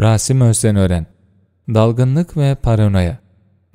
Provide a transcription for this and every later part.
Rasim Özdenören Dalgınlık ve paranoya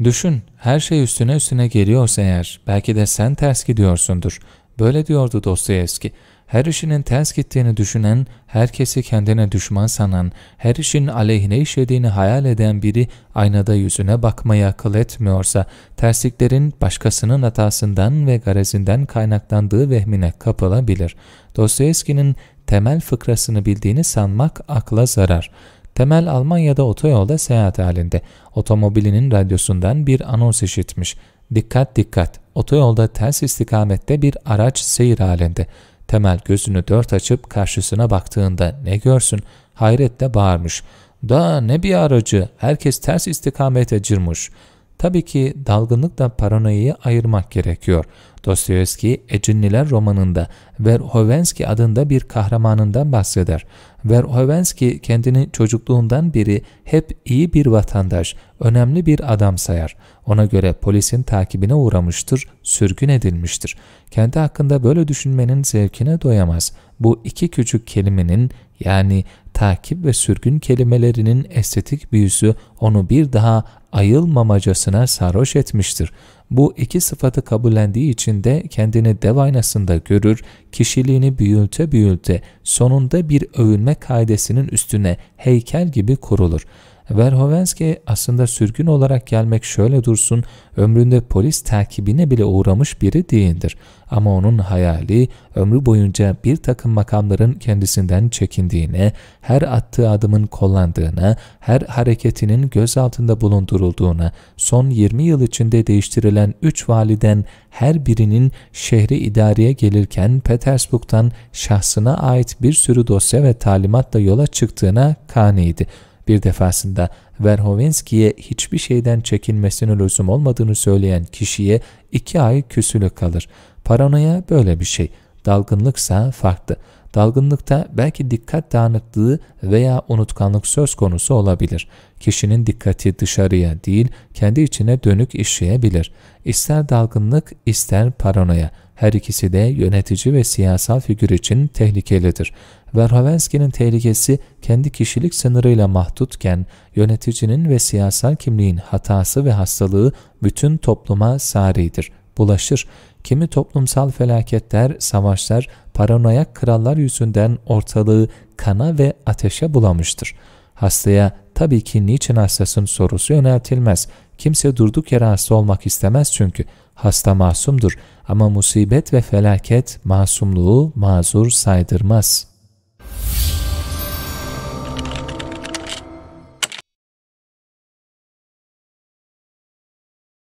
Düşün, her şey üstüne üstüne geliyorsa eğer, belki de sen ters gidiyorsundur. Böyle diyordu Dostoyevski. Her işinin ters gittiğini düşünen, herkesi kendine düşman sanan, her işin aleyhine işlediğini hayal eden biri aynada yüzüne bakmaya akıl etmiyorsa, tersliklerin başkasının hatasından ve garazinden kaynaklandığı vehmine kapılabilir. Dostoyevski'nin temel fıkrasını bildiğini sanmak akla zarar.'' Temel Almanya'da otoyolda seyahat halinde. Otomobilinin radyosundan bir anons işitmiş. Dikkat dikkat! Otoyolda ters istikamette bir araç seyir halinde. Temel gözünü dört açıp karşısına baktığında ne görsün hayretle bağırmış. Da ne bir aracı herkes ters istikamete cırmış.'' Tabii ki dalgınlıkla paranoyayı ayırmak gerekiyor. Dostoyevski Ecinliler romanında Verhovenski adında bir kahramanından bahseder. Verhovenski kendini çocukluğundan beri hep iyi bir vatandaş, önemli bir adam sayar. Ona göre polisin takibine uğramıştır, sürgün edilmiştir. Kendi hakkında böyle düşünmenin zevkine doyamaz. Bu iki küçük kelimenin yani takip ve sürgün kelimelerinin estetik büyüsü onu bir daha ayılmamacasına sarhoş etmiştir. Bu iki sıfatı kabullendiği için de kendini dev aynasında görür, kişiliğini büyülte büyülte sonunda bir övünme kaidesinin üstüne heykel gibi kurulur. Verhoevenski aslında sürgün olarak gelmek şöyle dursun, ömründe polis takibine bile uğramış biri değildir. Ama onun hayali ömrü boyunca bir takım makamların kendisinden çekindiğine, her attığı adımın kollandığına, her hareketinin göz altında bulundurulduğuna, son 20 yıl içinde değiştirilen 3 validen her birinin şehri idareye gelirken Petersburg'dan şahsına ait bir sürü dosya ve talimatla yola çıktığına kaniydi.'' Bir defasında Verhovenski'ye hiçbir şeyden çekinmesine lüzum olmadığını söyleyen kişiye iki ay küsülü kalır. Paranoya böyle bir şey. Dalgınlıksa farklı. Dalgınlıkta belki dikkat dağınıklığı veya unutkanlık söz konusu olabilir. Kişinin dikkati dışarıya değil, kendi içine dönük işleyebilir. İster dalgınlık, ister paranoya. Her ikisi de yönetici ve siyasal figür için tehlikelidir. Verhoevenski'nin tehlikesi kendi kişilik sınırıyla mahdutken yöneticinin ve siyasal kimliğin hatası ve hastalığı bütün topluma saridir, bulaşır. Kimi toplumsal felaketler, savaşlar, paranoyak krallar yüzünden ortalığı kana ve ateşe bulamıştır. Hastaya Tabii ki niçin hastasın sorusu yöneltilmez. Kimse durduk yere hasta olmak istemez çünkü. Hasta masumdur ama musibet ve felaket masumluğu mazur saydırmaz.''